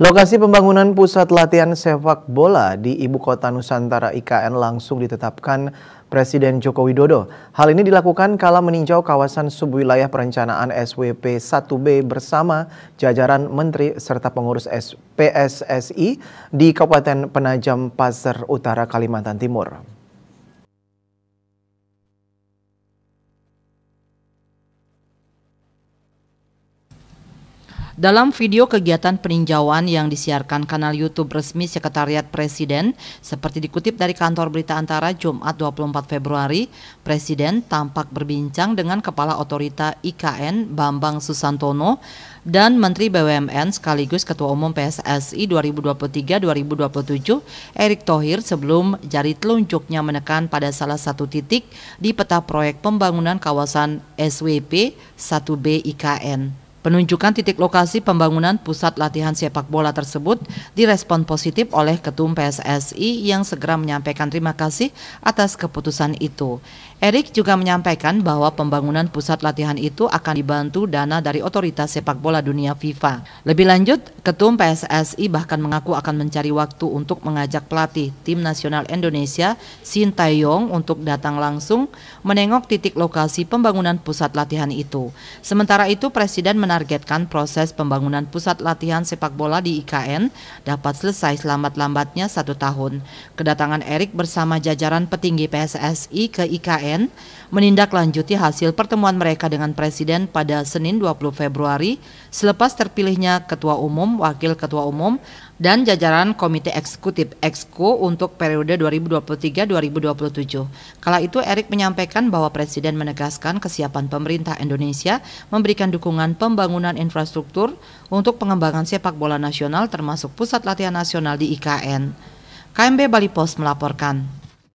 Lokasi pembangunan pusat latihan sepak bola di Ibu Kota Nusantara IKN langsung ditetapkan Presiden Joko Widodo. Hal ini dilakukan kala meninjau kawasan subwilayah perencanaan SWP 1B bersama jajaran Menteri serta pengurus PSSI di Kabupaten Penajam Pasir Utara Kalimantan Timur. Dalam video kegiatan peninjauan yang disiarkan kanal YouTube resmi Sekretariat Presiden, seperti dikutip dari kantor berita antara Jumat 24 Februari, Presiden tampak berbincang dengan Kepala Otorita IKN Bambang Susantono dan Menteri BUMN sekaligus Ketua Umum PSSI 2023-2027 Erick Thohir sebelum jari telunjuknya menekan pada salah satu titik di peta proyek pembangunan kawasan SWP 1B IKN. Penunjukan titik lokasi pembangunan pusat latihan sepak bola tersebut direspon positif oleh Ketum PSSI yang segera menyampaikan terima kasih atas keputusan itu. Erik juga menyampaikan bahwa pembangunan pusat latihan itu akan dibantu dana dari otoritas sepak bola dunia FIFA. Lebih lanjut, Ketum PSSI bahkan mengaku akan mencari waktu untuk mengajak pelatih tim nasional Indonesia Shin Taeyong untuk datang langsung menengok titik lokasi pembangunan pusat latihan itu. Sementara itu, Presiden menargetkan proses pembangunan pusat latihan sepak bola di IKN dapat selesai selambat-lambatnya satu tahun. Kedatangan Erik bersama jajaran petinggi PSSI ke IKN menindaklanjuti hasil pertemuan mereka dengan Presiden pada Senin 20 Februari selepas terpilihnya Ketua Umum, Wakil Ketua Umum, dan jajaran Komite Eksekutif Exco untuk periode 2023-2027. Kala itu Erick menyampaikan bahwa Presiden menegaskan kesiapan pemerintah Indonesia memberikan dukungan pembangunan infrastruktur untuk pengembangan sepak bola nasional termasuk pusat latihan nasional di IKN. KMB Bali Post melaporkan.